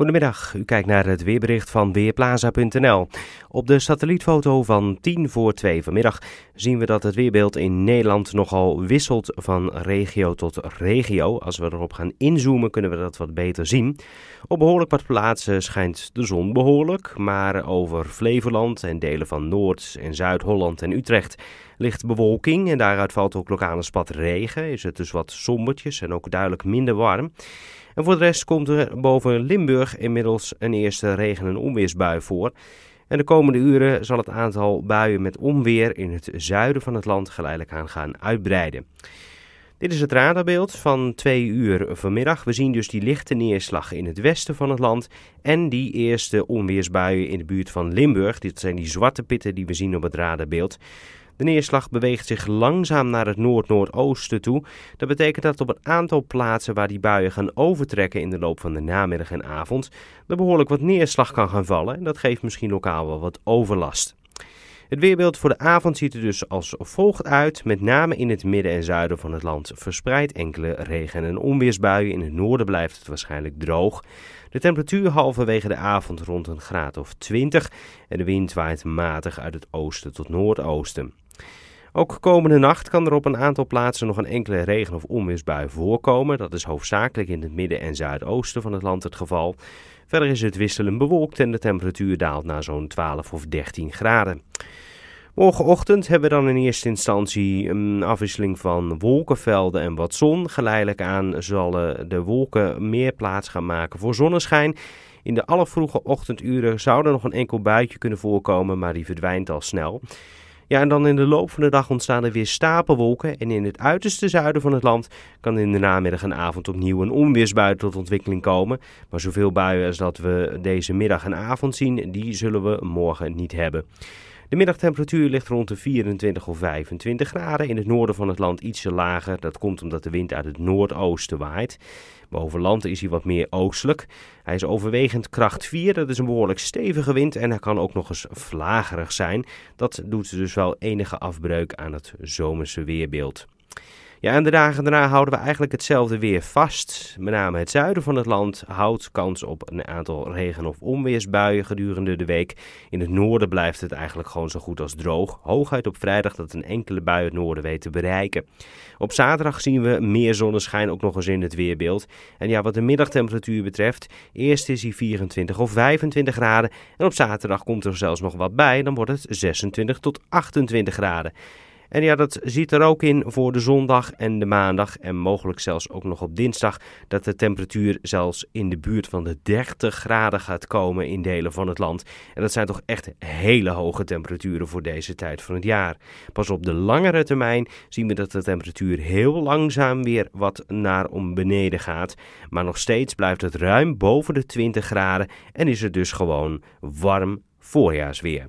Goedemiddag, u kijkt naar het weerbericht van Weerplaza.nl. Op de satellietfoto van 10 voor 2 vanmiddag zien we dat het weerbeeld in Nederland nogal wisselt van regio tot regio. Als we erop gaan inzoomen kunnen we dat wat beter zien. Op behoorlijk wat plaatsen schijnt de zon behoorlijk, maar over Flevoland en delen van Noord- en Zuid-Holland en Utrecht ligt bewolking en daaruit valt ook lokale spat regen. Is het dus wat sombertjes en ook duidelijk minder warm. En voor de rest komt er boven Limburg inmiddels een eerste regen- en onweersbui voor. En de komende uren zal het aantal buien met onweer in het zuiden van het land geleidelijk aan gaan uitbreiden. Dit is het radarbeeld van 2 uur vanmiddag. We zien dus die lichte neerslag in het westen van het land en die eerste onweersbuien in de buurt van Limburg. Dit zijn die zwarte pitten die we zien op het radarbeeld. De neerslag beweegt zich langzaam naar het noord-noordoosten toe. Dat betekent dat op een aantal plaatsen waar die buien gaan overtrekken in de loop van de namiddag en avond, er behoorlijk wat neerslag kan gaan vallen. En dat geeft misschien lokaal wel wat overlast. Het weerbeeld voor de avond ziet er dus als volgt uit. Met name in het midden en zuiden van het land verspreid enkele regen- en onweersbuien. In het noorden blijft het waarschijnlijk droog. De temperatuur halverwege de avond rond een graad of 20 en de wind waait matig uit het oosten tot noordoosten. Ook komende nacht kan er op een aantal plaatsen nog een enkele regen- of onweersbui voorkomen. Dat is hoofdzakelijk in het midden en zuidoosten van het land het geval. Verder is het wisselend bewolkt en de temperatuur daalt naar zo'n 12 of 13 graden. Morgenochtend hebben we dan in eerste instantie een afwisseling van wolkenvelden en wat zon. Geleidelijk aan zullen eh, de wolken meer plaats gaan maken voor zonneschijn. In de vroege ochtenduren zou er nog een enkel buitje kunnen voorkomen, maar die verdwijnt al snel. Ja, en dan in de loop van de dag ontstaan er weer stapelwolken. En in het uiterste zuiden van het land kan in de namiddag en avond opnieuw een onweersbui tot ontwikkeling komen. Maar zoveel buien als dat we deze middag en avond zien, die zullen we morgen niet hebben. De middagtemperatuur ligt rond de 24 of 25 graden. In het noorden van het land ietsje lager. Dat komt omdat de wind uit het noordoosten waait. Boven land is hij wat meer oostelijk. Hij is overwegend kracht 4. Dat is een behoorlijk stevige wind en hij kan ook nog eens vlagerig zijn. Dat doet dus wel enige afbreuk aan het zomerse weerbeeld. Ja, en de dagen daarna houden we eigenlijk hetzelfde weer vast. Met name het zuiden van het land houdt kans op een aantal regen- of onweersbuien gedurende de week. In het noorden blijft het eigenlijk gewoon zo goed als droog. Hooguit op vrijdag dat een enkele bui het noorden weet te bereiken. Op zaterdag zien we meer zonneschijn ook nog eens in het weerbeeld. En ja, wat de middagtemperatuur betreft, eerst is hij 24 of 25 graden. En op zaterdag komt er zelfs nog wat bij, dan wordt het 26 tot 28 graden. En ja, dat ziet er ook in voor de zondag en de maandag en mogelijk zelfs ook nog op dinsdag dat de temperatuur zelfs in de buurt van de 30 graden gaat komen in delen van het land. En dat zijn toch echt hele hoge temperaturen voor deze tijd van het jaar. Pas op de langere termijn zien we dat de temperatuur heel langzaam weer wat naar om beneden gaat. Maar nog steeds blijft het ruim boven de 20 graden en is het dus gewoon warm voorjaarsweer.